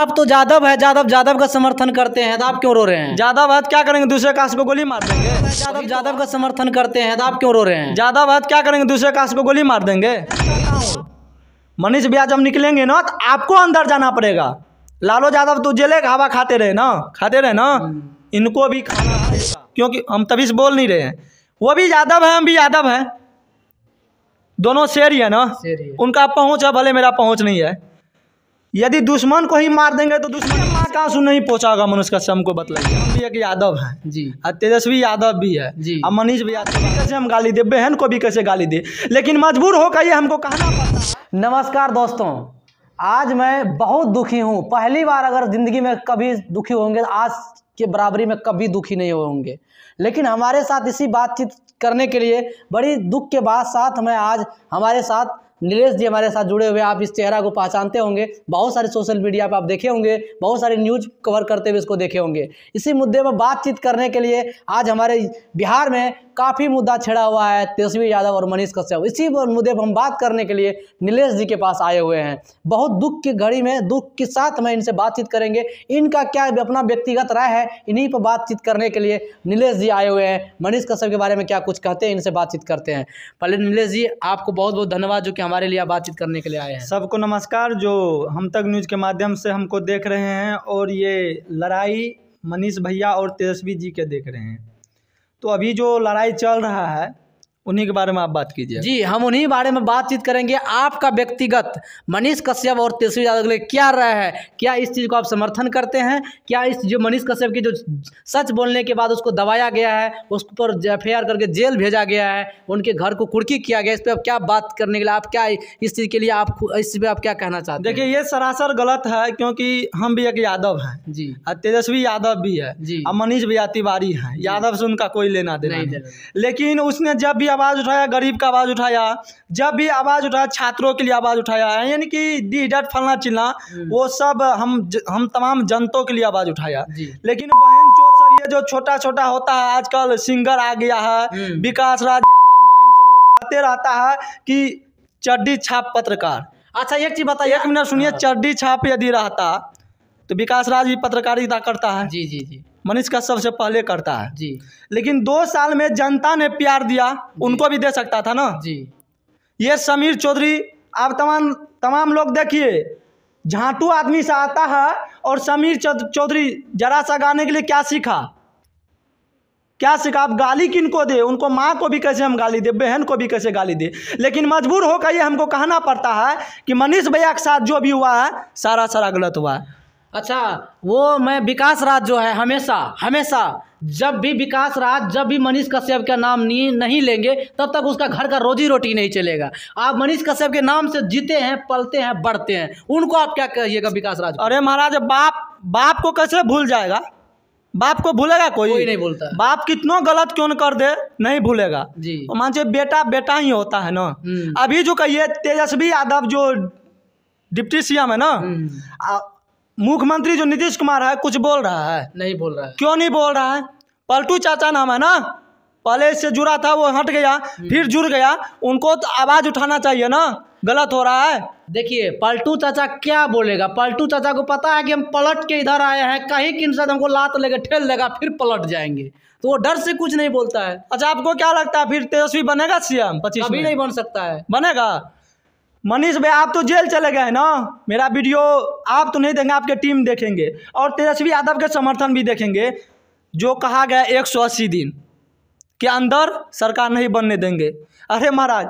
आप तो जादव है जादव जादव का समर्थन करते हैं तो आप क्यों रो रहे हैं जादव हाथ क्या करेंगे दूसरे कास्ट को गोली मार देंगे जादव जादव का समर्थन करते हैं तो आप क्यों रो रहे हैं जादव हाथ क्या करेंगे दूसरे कास्ट को गोली मार देंगे मनीष भैया जब निकलेंगे ना तो आपको अंदर जाना पड़ेगा लालू यादव तो जेलेगा हवा खाते रहे ना खाते रहे ना इनको भी खाना क्योंकि हम तभी से बोल नहीं रहे हैं वो भी यादव है हम भी यादव हैं दोनों शेर ही है ना उनका पहुंच है भले मेरा पहुंच नहीं है यदि दुश्मन को ही मार देंगे तो दुश्मन माँ का आंसू नहीं पहुंचाएगा मनुष्य का श्रम को बतलाइए हम भी एक यादव हैं जी और तेजस्वी यादव भी है जी और मनीष भी यादव कैसे हम गाली दे बहन को भी कैसे गाली दे लेकिन मजबूर होकर ये हमको कहना पड़ता है नमस्कार दोस्तों आज मैं बहुत दुखी हूँ पहली बार अगर ज़िंदगी में कभी दुखी होंगे आज के बराबरी में कभी दुखी नहीं होंगे लेकिन हमारे साथ इसी बातचीत करने के लिए बड़ी दुख के बाद साथ मैं आज हमारे साथ नीलेश जी हमारे साथ जुड़े हुए आप इस चेहरा को पहचानते होंगे बहुत सारे सोशल मीडिया पर आप देखे होंगे बहुत सारे न्यूज कवर करते हुए इसको देखे होंगे इसी मुद्दे पर बातचीत करने के लिए आज हमारे बिहार में काफ़ी मुद्दा छिड़ा हुआ है तेजस्वी यादव और मनीष कश्यप इसी मुद्दे पर हम बात करने के लिए नीलेश जी के पास आए हुए हैं बहुत दुख की घड़ी में दुख के साथ में इनसे बातचीत करेंगे इनका क्या अपना व्यक्तिगत राय है इन्हीं पर बातचीत करने के लिए नीलेश जी आए हुए हैं मनीष कश्यप के बारे में क्या कुछ कहते हैं इनसे बातचीत करते हैं पहले नीलेश जी आपको बहुत बहुत धन्यवाद जो कि हमारे लिए बातचीत करने के लिए आए हैं सबको नमस्कार जो हम तक न्यूज़ के माध्यम से हमको देख रहे हैं और ये लड़ाई मनीष भैया और तेजस्वी जी के देख रहे हैं तो अभी जो लड़ाई चल रहा है उन्हीं के बारे में आप बात कीजिए जी हम उन्हीं बारे में बातचीत करेंगे आपका व्यक्तिगत मनीष कश्यप और तेजस्वी यादव के लिए क्या रहा है क्या इस चीज़ को आप समर्थन करते हैं क्या इस जो मनीष कश्यप की जो सच बोलने के बाद उसको दबाया गया है उस पर एफ करके जेल भेजा गया है उनके घर को कुड़की किया गया इस पर आप क्या बात करने के लिए आप क्या इस चीज़ के लिए आप इस पर आप क्या कहना चाहते हैं देखिए ये सरासर गलत है क्योंकि हम भी एक यादव हैं जी तेजस्वी यादव भी है जी मनीष भी तिवारी हैं यादव से उनका कोई लेना देना लेकिन उसने जब भी आवाज़ उठाया गरीब का आवाज़ उठाया जब भी आवाज़ उठाया छात्रों के लिए आवाज़ उठाया है यानी कि दी डट फलना चिलना हम्म। वो सब हम हम तमाम जनतों के लिए आवाज़ उठाया लेकिन बहन चोत सब ये जो छोटा छोटा होता है आजकल सिंगर आ गया है हम्म। विकास राज कहते रहता है कि चड्डी छाप पत्रकार अच्छा एक चीज़ बताइए एक मिनट सुनिए हाँ। चड्डी छाप यदि रहता तो विकास राज भी पत्रकारिता करता है जी जी जी मनीष का सबसे पहले करता है जी लेकिन दो साल में जनता ने प्यार दिया उनको भी दे सकता था ना जी ये समीर चौधरी आप तमाम तमाम लोग देखिए झाटू आदमी से आता है और समीर चौधरी जरा सा गाने के लिए क्या सीखा क्या सीखा आप गाली किनको दे उनको माँ को भी कैसे हम गाली दे बहन को भी कैसे गाली दे लेकिन मजबूर होकर ये हमको कहना पड़ता है कि मनीष भैया के साथ जो भी हुआ है सारा सारा गलत हुआ है अच्छा वो मैं विकास राज जो है हमेशा हमेशा जब भी विकास राज जब भी मनीष कश्यप का नाम नहीं नहीं लेंगे तब तक उसका घर का रोजी रोटी नहीं चलेगा आप मनीष कश्यप के नाम से जीते हैं पलते हैं बढ़ते हैं उनको आप क्या कहिएगा विकास राज अरे महाराज बाप बाप को कैसे भूल जाएगा बाप को भूलेगा कोई कोई नहीं भूलता बाप कितनो गलत क्यों कर दे नहीं भूलेगा जी तो मान चाहिए बेटा बेटा ही होता है ना हम्म। अभी जो कहिए तेजस्वी यादव जो डिप्टी सीएम है ना हम्म। मुख्यमंत्री जो नीतीश कुमार है कुछ बोल रहा है नहीं बोल रहा है क्यों नहीं बोल रहा है पलटू चाचा नाम है ना पहले इससे जुड़ा था वो हट गया हम्म। फिर जुड़ गया उनको तो आवाज उठाना चाहिए ना गलत हो रहा है देखिए पलटू चाचा क्या बोलेगा पलटू चाचा को पता है कि हम पलट के इधर आए हैं कहीं किन साथ हमको लात लेगा ठेल लेगा फिर पलट जाएंगे तो वो डर से कुछ नहीं बोलता है अच्छा आपको क्या लगता है फिर तेजस्वी बनेगा सीएम पच्चीस नहीं बन सकता है बनेगा मनीष भाई आप तो जेल चले गए ना मेरा वीडियो आप तो नहीं देंगे आपके टीम देखेंगे और तेजस्वी यादव के समर्थन भी देखेंगे जो कहा गया एक सौ अस्सी दिन के अंदर सरकार नहीं बनने देंगे अरे महाराज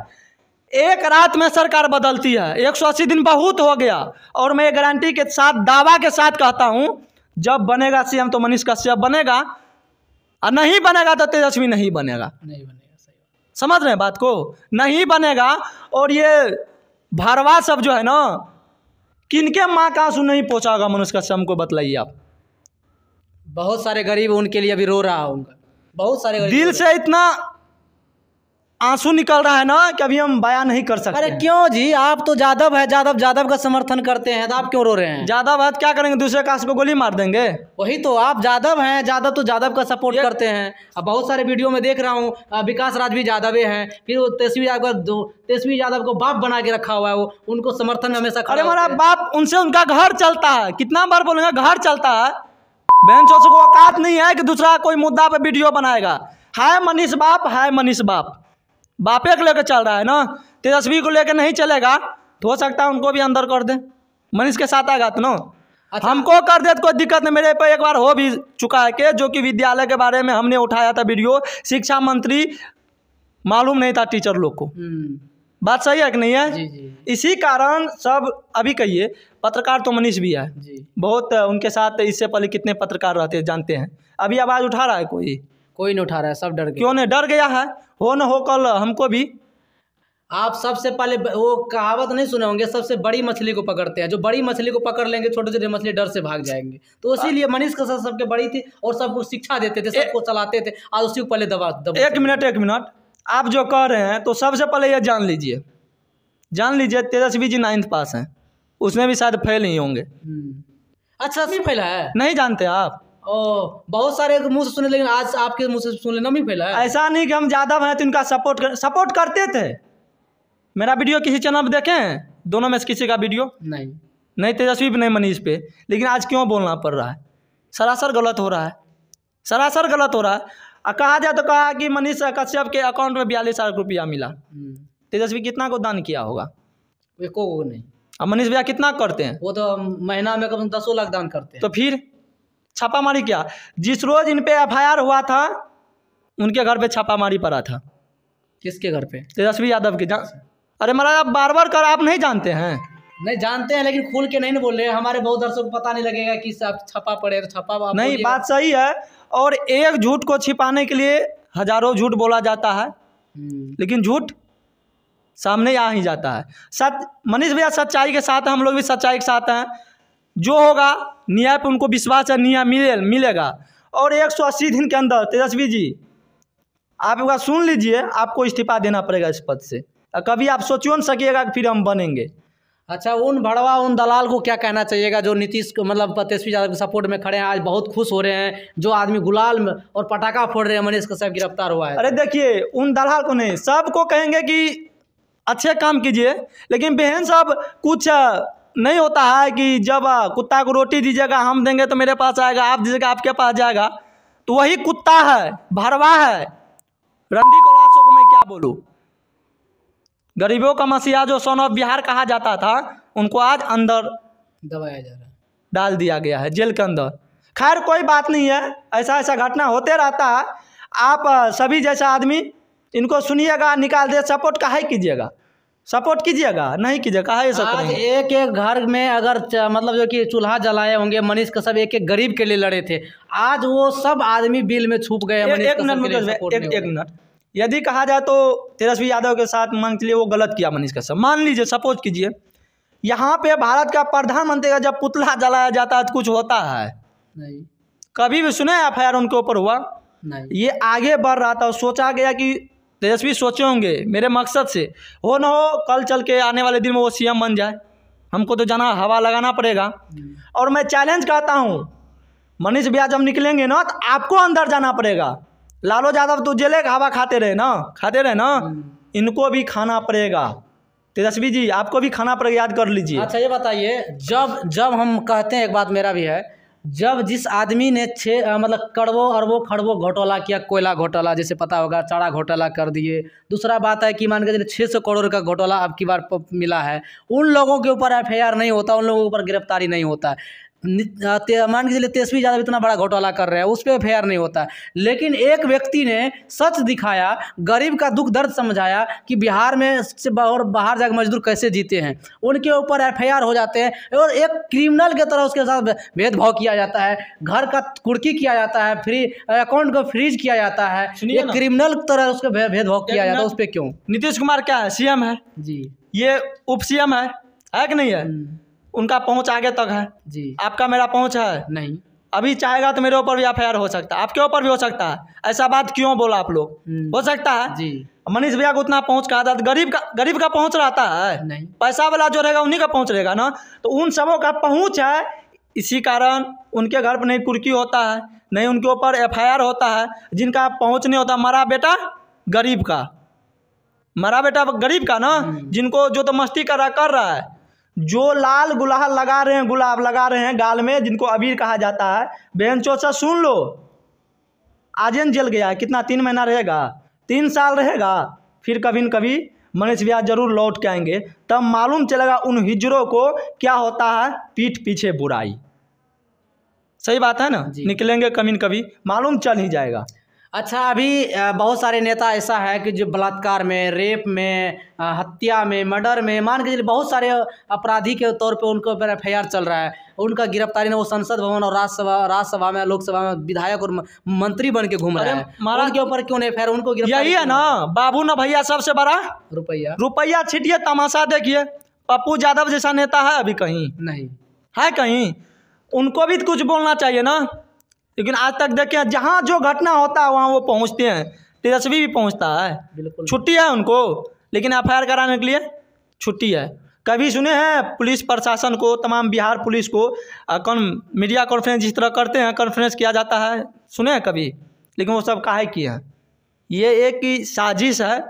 एक रात में सरकार बदलती है एक सौ अस्सी दिन बहुत हो गया और मैं गारंटी के साथ दावा के साथ कहता हूँ जब बनेगा सीएम तो मनीष कश्यप बनेगा और नहीं बनेगा तो तेजस्वी नहीं बनेगा नहीं बनेगा समझ रहे हैं बात को नहीं बनेगा और ये भारवा सब जो है ना किनके माँ का आंसू नहीं पहुँचाओगा मनुष्य का श्रम को बतलाइए आप बहुत सारे गरीब उनके लिए भी रो रहा होगा बहुत सारे दिल से इतना आंसू निकल रहा है ना कि अभी हम बयान नहीं कर सकते अरे क्यों जी आप तो जादव है जादव जादव का समर्थन करते हैं तो आप क्यों रो रहे हैं जादव है तो क्या करेंगे दूसरे कास्ट को गोली मार देंगे वही तो आप जादव हैं जादव तो जादव का सपोर्ट करते हैं अब बहुत सारे वीडियो में देख रहा हूँ विकास राज भी जादवे हैं फिर वो तेजस्वी यादव तेजस्वी यादव को बाप बना के रखा हुआ है वो उनको समर्थन हमेशा अरे हमारा बाप उनसे उनका घर चलता है कितना बार बोलेंगे घर चलता है बहन चौथ को औकात नहीं है कि दूसरा कोई मुद्दा पर वीडियो बनाएगा हाय मनीष बाप हाय मनीष बाप बापे को लेकर चल रहा है ना तेजस्वी को लेकर नहीं चलेगा तो हो सकता है उनको भी अंदर कर दे मनीष के साथ आगा तो ना अच्छा। हमको कर दे तो कोई दिक्कत नहीं मेरे पे एक बार हो भी चुका है के जो कि विद्यालय के बारे में हमने उठाया था वीडियो शिक्षा मंत्री मालूम नहीं था टीचर लोग को हम्म। बात सही है कि नहीं है जी जी। इसी कारण सब अभी कहिए पत्रकार तो मनीष भी है जी। बहुत उनके साथ इससे पहले कितने पत्रकार रहते जानते हैं अभी आवाज़ उठा रहा है कोई कोई नहीं उठा रहा है सब डर क्यों नहीं डर गया है हो न हो कल हमको भी आप सबसे पहले वो कहावत नहीं सुने होंगे सबसे बड़ी मछली को पकड़ते हैं जो बड़ी मछली को पकड़ लेंगे छोटे छोटे मछली डर से भाग जाएंगे तो इसीलिए मनीष का सर सबके बड़ी थी और सबको शिक्षा देते थे सबको चलाते थे आज उसी को पहले दबा दबा एक मिनट एक मिनट आप जो कह रहे हैं तो सबसे पहले यह जान लीजिए जान लीजिए तेजस्वी जी नाइन्थ पास हैं उसमें भी शायद फेल ही होंगे हम्म। अच्छा फेल है नहीं जानते आप ओ बहुत सारे मुंह से सुने लेकिन आज आपके मुंह से सुन लेना भी फैला है ऐसा नहीं कि हम ज़्यादा हैं तो इनका सपोर्ट कर, सपोर्ट करते थे मेरा वीडियो किसी चैनल पर देखे दोनों में से किसी का वीडियो नहीं नहीं तेजस्वी भी नहीं मनीष पे लेकिन आज क्यों बोलना पड़ रहा है सरासर गलत हो रहा है सरासर गलत हो रहा है और कहा जाए तो कहा कि मनीष कश्यप के अकाउंट में बयालीस लाख रुपया मिला हम्म। तेजस्वी कितना को दान किया होगा एको नहीं अब मनीष भैया कितना करते हैं वो तो महीना में कम दसों लाख दान करते हैं तो फिर छापामारी किया जिस रोज़ इन पे एफ हुआ था उनके घर पे छापामारी पड़ा था किसके घर पे तेजस्वी यादव के जान अरे महाराज आप बार बार कर आप नहीं जानते हैं नहीं जानते हैं लेकिन खुल के नहीं बोल रहे हमारे बहुत दर्शकों को पता नहीं लगेगा कि छपा पड़े तो छपा नहीं बात सही है और एक झूठ को छिपाने के लिए हजारों झूठ बोला जाता है हम्म। लेकिन झूठ सामने आ ही जाता है सच मनीष भैया सच्चाई के साथ हम लोग भी सच्चाई के साथ हैं जो होगा न्याय पर उनको विश्वास है न्याय मिले मिलेगा और 180 दिन के अंदर तेजस्वी जी आप एक बार सुन लीजिए आपको इस्तीफा देना पड़ेगा इस पद से कभी आप सोचो न सकिएगा कि फिर हम बनेंगे अच्छा उन भड़वा उन दलाल को क्या कहना चाहिएगा जो नीतीश को मतलब तेजस्वी यादव के सपोर्ट में खड़े हैं आज बहुत खुश हो रहे हैं जो आदमी गुलाल में और पटाखा फोड़ रहे हैं मनीष कश्यप गिरफ्तार हुआ है अरे देखिए उन दलाल को नहीं सबको कहेंगे कि अच्छे काम कीजिए लेकिन बहन साहब कुछ नहीं होता है कि जब कुत्ता को रोटी दीजिएगा हम देंगे तो मेरे पास आएगा आप दीजिएगा आपके पास जाएगा तो वही कुत्ता है भरवा है रंडी को लाशों को मैं क्या बोलूँ गरीबों का मसीहा जो सोन ऑफ बिहार कहा जाता था उनको आज अंदर दबाया जा रहा है डाल दिया गया है जेल के अंदर खैर कोई बात नहीं है ऐसा ऐसा घटना होते रहता है आप सभी जैसा आदमी इनको सुनिएगा निकाल दे सपोर्ट का है कीजिएगा सपोर्ट कीजिएगा नहीं कीजिएगा है सब आज एक एक घर में अगर मतलब जो कि चूल्हा जलाए होंगे मनीष कश्यप एक एक गरीब के लिए लड़े थे आज वो सब आदमी बिल में छुप गए एक मिनट एक यदि कहा जाए तो तेजस्वी यादव के साथ मांग लिए वो गलत किया मनीष कश्यप मान लीजिए सपोज कीजिए यहाँ पे भारत का प्रधानमंत्री का जब पुतला जलाया जाता है तो कुछ होता है नहीं कभी भी सुने एफ आई उनके ऊपर हुआ नहीं ये आगे बढ़ रहा था सोचा गया कि तेजस्वी सोचे होंगे मेरे मकसद से हो ना हो कल चल के आने वाले दिन में वो सीएम बन जाए हमको तो जाना हवा लगाना पड़ेगा और मैं चैलेंज करता हूँ मनीष भैया जब निकलेंगे ना तो आपको अंदर जाना पड़ेगा लालू यादव तो जेले हवा खाते रहे ना खाते रहे ना इनको भी खाना पड़ेगा तेजस्वी जी आपको भी खाना पड़ेगा याद कर लीजिए अच्छा ये बताइए जब जब हम कहते हैं एक बात मेरा भी है जब जिस आदमी ने छः मतलब कड़वो अरबों खड़वों घोटाला किया कोयला घोटाला जैसे पता होगा चारा घोटाला कर दिए दूसरा बात है कि मान के छः सौ करोड़ का घोटाला अब की बार मिला है उन लोगों के ऊपर एफ नहीं होता उन लोगों के ऊपर गिरफ्तारी नहीं होता मान के चलिए तेजस्वी यादव इतना बड़ा घोटाला कर रहे हैं उस पर फेयर नहीं होता लेकिन एक व्यक्ति ने सच दिखाया गरीब का दुख दर्द समझाया कि बिहार में से और बाहर जाकर मजदूर कैसे जीते हैं उनके ऊपर एफ हो जाते हैं और एक क्रिमिनल के तरह उसके साथ भेदभाव किया जाता है घर का कुर्की किया जाता है फ्री अकाउंट को फ्रीज किया जाता है एक क्रिमिनल तरह उसका भेदभाव किया जाता है उस पर क्यों नीतीश कुमार क्या है सी है जी ये उप है है कि नहीं है हम्म। उनका पहुंच आगे तक है जी आपका मेरा पहुंच है नहीं अभी चाहेगा तो मेरे ऊपर भी एफ हो सकता है आपके ऊपर भी हो सकता है ऐसा बात क्यों बोला आप लोग हम्म। हो सकता है जी मनीष भैया को उतना पहुंच कहा था गरीब का गरीब का पहुंच रहता है नहीं पैसा वाला जो रहेगा उन्हीं का पहुंच रहेगा ना तो उन सबों का पहुंच है इसी कारण उनके घर पर नहीं कुर्की होता है नहीं उनके ऊपर एफ होता है जिनका पहुँच नहीं होता मरा बेटा गरीब का मरा बेटा गरीब का ना हम्म। जिनको जो तो मस्ती कर रहा कर रहा है जो लाल गुलाल लगा रहे हैं गुलाब लगा रहे हैं गाल में जिनको अबीर कहा जाता है बहन चोचा सुन लो आजन जल गया कितना तीन महीना रहेगा तीन साल रहेगा फिर कभी न कभी मनीष व्यास जरूर लौट के आएंगे तब मालूम चलेगा उन हिजरों को क्या होता है पीठ पीछे बुराई सही बात है ना निकलेंगे कभी न कभी मालूम चल ही जाएगा अच्छा अभी बहुत सारे नेता ऐसा है कि जो बलात्कार में रेप में हत्या में मर्डर में मान के चलिए बहुत सारे अपराधी के तौर पे उनके ऊपर एफ चल रहा है उनका गिरफ्तारी ना वो संसद भवन और राज्यसभा राज्यसभा में लोकसभा में विधायक और मंत्री बन के घूम रहे हैं महाराज के ऊपर क्यों नहीं फैर उनको यही है ना बाबू ना भैया सबसे बड़ा रुपया रुपया छिटिए तमाशा देखिए पप्पू यादव जैसा नेता है अभी कहीं नहीं है कहीं उनको भी कुछ बोलना चाहिए ना लेकिन आज तक देखें जहाँ जो घटना होता है वहाँ वो पहुँचते हैं तेजस्वी भी पहुँचता है छुट्टी है उनको लेकिन एफ कराने के लिए छुट्टी है कभी सुने हैं पुलिस प्रशासन को तमाम बिहार पुलिस को कौन मीडिया कॉन्फ्रेंस जिस तरह करते हैं कॉन्फ्रेंस किया जाता है सुने हैं कभी लेकिन वो सब काहे किए हैं ये एक ही साजिश है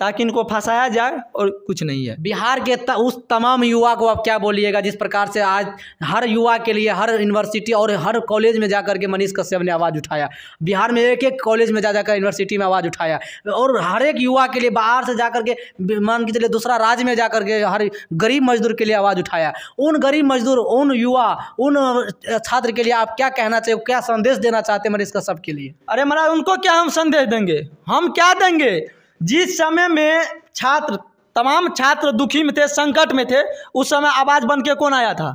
ताकि इनको फंसाया जाए और कुछ नहीं है बिहार के त, उस तमाम युवा को आप क्या बोलिएगा जिस प्रकार से आज हर युवा के लिए हर यूनिवर्सिटी और हर कॉलेज में जाकर के मनीष कश्यप ने आवाज़ उठाया बिहार में एक एक कॉलेज में जा जाकर यूनिवर्सिटी में आवाज़ उठाया और हर एक युवा के लिए बाहर से जा के मान के चलिए दूसरा राज्य में जा के हर गरीब मजदूर के लिए आवाज़ उठाया उन गरीब मजदूर उन युवा उन छात्र के लिए आप क्या कहना चाहिए क्या संदेश देना चाहते हैं मनीष कश्यप के लिए अरे महाराज उनको क्या हम संदेश देंगे हम क्या देंगे जिस समय में छात्र तमाम छात्र दुखी में थे संकट में थे उस समय आवाज़ बन के कौन आया था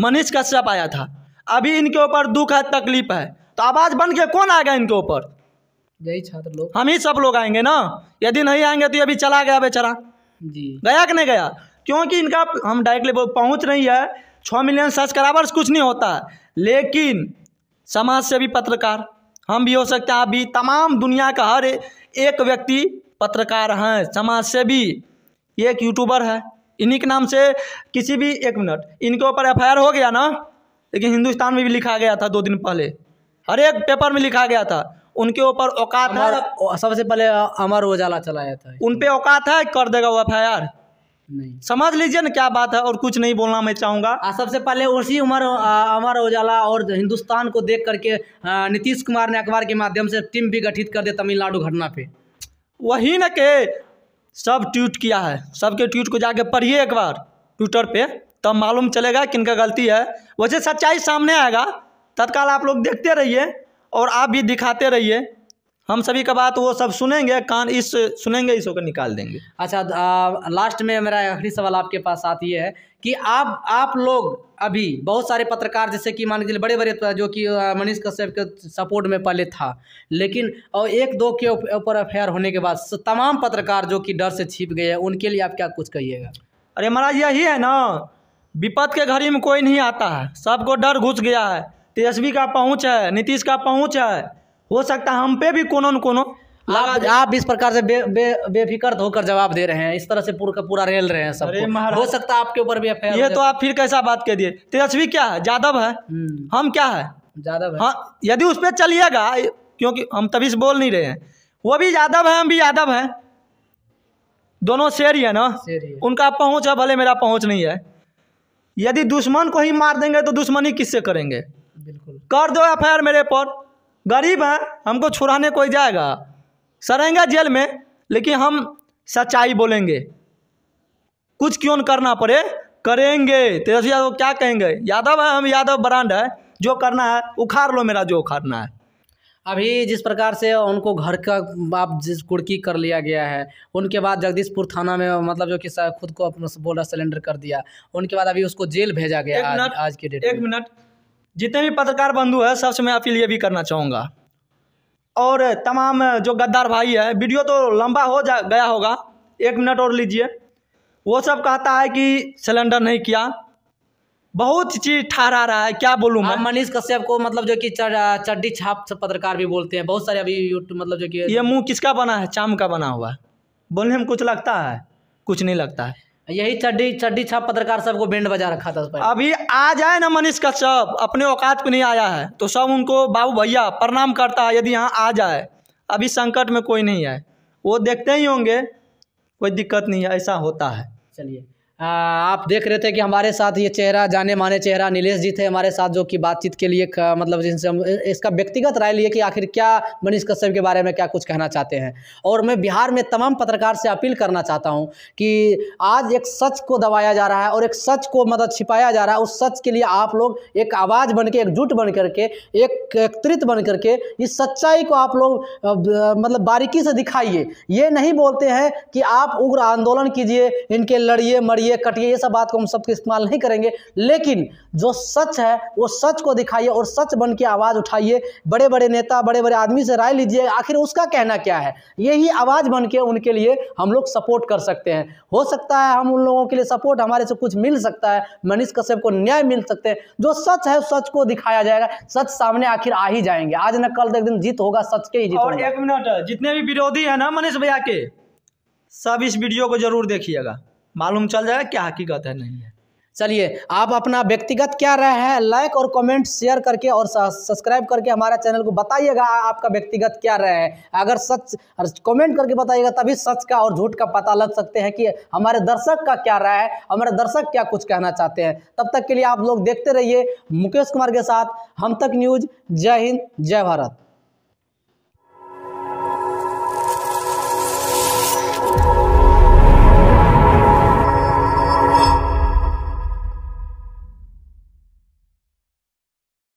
मनीष कश्यप आया था अभी इनके ऊपर दुख है तकलीफ है तो आवाज़ बन के कौन आ गया इनके ऊपर यही छात्र लोग हम ही सब लोग आएंगे ना यदि नहीं आएंगे तो ये अभी चला गया बेचारा जी गया कि नहीं गया क्योंकि इनका हम डायरेक्टली पहुँच नहीं है छः मिलियन सब्सक्राइबर्स कुछ नहीं होता है लेकिन समाज से भी पत्रकार हम भी हो सकते हैं अभी तमाम दुनिया का हर एक व्यक्ति पत्रकार हैं समाजसेवी एक यूट्यूबर है इन्हीं के नाम से किसी भी एक मिनट इनके ऊपर एफ हो गया ना लेकिन हिंदुस्तान में भी लिखा गया था दो दिन पहले हर एक पेपर में लिखा गया था उनके ऊपर औकात है सबसे पहले अमर उजाला चलाया था उन पे औकात है कर देगा वो एफ नहीं समझ लीजिए ना क्या बात है और कुछ नहीं बोलना मैं चाहूँगा सबसे पहले उसी उमर अमर उजाला और हिंदुस्तान को देख करके नीतीश कुमार ने अखबार के माध्यम से टीम भी गठित कर दिया तमिलनाडु घटना पे वही ना के सब ट्वीट किया है सबके ट्वीट को जाके पढ़िए एक बार ट्विटर पे तब मालूम चलेगा किनका गलती है वैसे सच्चाई सामने आएगा तत्काल आप लोग देखते रहिए और आप भी दिखाते रहिए हम सभी का बात वो सब सुनेंगे कान इस सुनेंगे इस होकर निकाल देंगे अच्छा आ, लास्ट में मेरा आखिरी सवाल आपके पास साथ ये है कि आप आप लोग अभी बहुत सारे पत्रकार जैसे कि मान लीजिए बड़े बड़े जो कि मनीष कश्यप के सपोर्ट में पहले था लेकिन और एक दो के ऊपर अफेयर होने के बाद तमाम पत्रकार जो कि डर से छिप गए हैं उनके लिए आप क्या कुछ कहिएगा अरे महाराज यही है ना विपद के घड़ी में कोई नहीं आता है सबको डर घुस गया है तेजस्वी का पहुँच है नीतीश का पहुँच है हो सकता है हम पे भी कोनो न कोनो आप, आप इस प्रकार से बे, बे, तो होकर जवाब दे रहे हैं इस तरह से पूरा पूरा रेल रहे हैं सब हो सकता है आपके ऊपर भी अफेयर ये तो आप फिर कैसा बात कह दिए तेजस्वी क्या है यादव है हम्म। हम क्या है यादव हाँ यदि उस पर चलिएगा क्योंकि हम तभी से बोल नहीं रहे हैं वो भी यादव है हम भी यादव हैं दोनों शेर ही है ना है। उनका पहुंच है भले मेरा पहुंच नहीं है यदि दुश्मन को ही मार देंगे तो दुश्मनी किससे करेंगे बिल्कुल कर दो एफ मेरे पर गरीब हैं हमको छुड़ाने कोई जाएगा सरेंगे जेल में लेकिन हम सच्चाई बोलेंगे कुछ क्यों न करना पड़े करेंगे तेजस्वी यादव क्या कहेंगे यादव है हम यादव ब्रांड है जो करना है उखाड़ लो मेरा जो उखाड़ना है अभी जिस प्रकार से उनको घर का आप जिस कुड़की कर लिया गया है उनके बाद जगदीशपुर थाना में मतलब जो कि खुद को अपना बोला सिलेंडर कर दिया उनके बाद अभी उसको जेल भेजा गया आज, आज के डेट एक मिनट जितने भी पत्रकार बंधु है सबसे मैं अपील ये भी करना चाहूँगा और तमाम जो गद्दार भाई है वीडियो तो लंबा हो जा गया होगा एक मिनट और लीजिए वो सब कहता है कि सिलेंडर नहीं किया बहुत चीज ठहरा रहा है क्या बोलूँ हाँ, मैं मनीष कश्यप को मतलब जो कि चड्डी छाप पत्रकार भी बोलते हैं बहुत सारे अभी यूट्यूब मतलब जो कि ये मुंह किसका बना है चाम का बना हुआ है बोलने में कुछ लगता है कुछ नहीं लगता है यही चड्डी चड्डी छाप पत्रकार सबको बैंड बजा रखा था अभी आ जाए ना मनीष कश्यप अपने औकात पे नहीं आया है तो सब उनको बाबू भैया प्रणाम करता है यदि यहाँ आ जाए अभी संकट में कोई नहीं आए वो देखते ही होंगे कोई दिक्कत नहीं है ऐसा होता है चलिए हाँ, आप देख रहे थे कि हमारे साथ ये चेहरा जाने माने चेहरा नीलेश जी थे हमारे साथ जो कि बातचीत के लिए मतलब जिनसे हम इसका व्यक्तिगत राय लिए कि आखिर क्या मनीष कश्यप के बारे में क्या कुछ कहना चाहते हैं और मैं बिहार में तमाम पत्रकार से अपील करना चाहता हूँ कि आज एक सच को दबाया जा रहा है और एक सच को मतलब छिपाया जा रहा है उस सच के लिए आप लोग एक आवाज़ बन के एकजुट बन करके एक एकत्रित बन करके इस सच्चाई को आप लोग मतलब बारीकी से दिखाइए ये नहीं बोलते हैं कि आप उग्र आंदोलन कीजिए इनके लड़िए मरिए बढ़िए कटिए ये सब बात को हम सबके इस्तेमाल नहीं करेंगे लेकिन जो सच है वो सच को दिखाइए और सच बन के आवाज़ उठाइए बड़े बड़े नेता बड़े बड़े आदमी से राय लीजिए आखिर उसका कहना क्या है यही आवाज़ बन के उनके लिए हम लोग सपोर्ट कर सकते हैं हो सकता है हम उन लोगों के लिए सपोर्ट हमारे से कुछ मिल सकता है मनीष कश्यप को न्याय मिल सकते हैं जो सच है सच को दिखाया जाएगा सच सामने आखिर आ ही जाएंगे आज न कल एक दिन जीत होगा सच के ही जीत और एक मिनट जितने भी विरोधी है ना मनीष भैया के सब इस वीडियो को जरूर देखिएगा मालूम चल जाएगा क्या हकीकत है नहीं है चलिए आप अपना व्यक्तिगत क्या रहे हैं लाइक और कमेंट शेयर करके और सब्सक्राइब करके हमारे चैनल को बताइएगा आपका व्यक्तिगत क्या रहा है अगर सच कमेंट करके बताइएगा तभी सच का और झूठ का पता लग सकते हैं कि हमारे दर्शक का क्या रहा है हमारे दर्शक क्या कुछ कहना चाहते हैं तब तक के लिए आप लोग देखते रहिए मुकेश कुमार के साथ हम तक न्यूज़ जय हिंद जय भारत